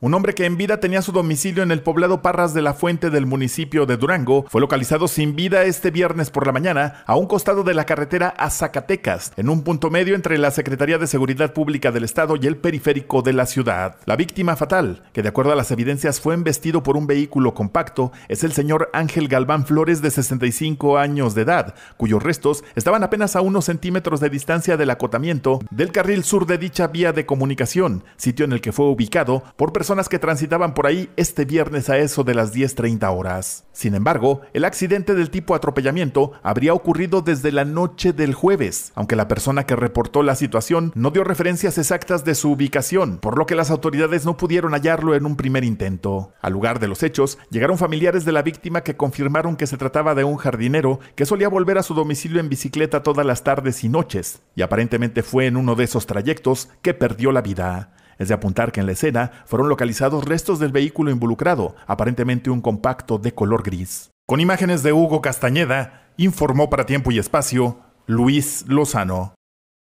Un hombre que en vida tenía su domicilio en el poblado Parras de la Fuente del municipio de Durango fue localizado sin vida este viernes por la mañana a un costado de la carretera a Zacatecas, en un punto medio entre la Secretaría de Seguridad Pública del Estado y el periférico de la ciudad. La víctima fatal, que de acuerdo a las evidencias fue embestido por un vehículo compacto, es el señor Ángel Galván Flores de 65 años de edad, cuyos restos estaban apenas a unos centímetros de distancia del acotamiento del carril sur de dicha vía de comunicación, sitio en el que fue ubicado por personas que transitaban por ahí este viernes a eso de las 10.30 horas. Sin embargo, el accidente del tipo atropellamiento habría ocurrido desde la noche del jueves, aunque la persona que reportó la situación no dio referencias exactas de su ubicación, por lo que las autoridades no pudieron hallarlo en un primer intento. Al lugar de los hechos, llegaron familiares de la víctima que confirmaron que se trataba de un jardinero que solía volver a su domicilio en bicicleta todas las tardes y noches, y aparentemente fue en uno de esos trayectos que perdió la vida. Es de apuntar que en la escena fueron localizados restos del vehículo involucrado, aparentemente un compacto de color gris. Con imágenes de Hugo Castañeda, informó para tiempo y espacio Luis Lozano.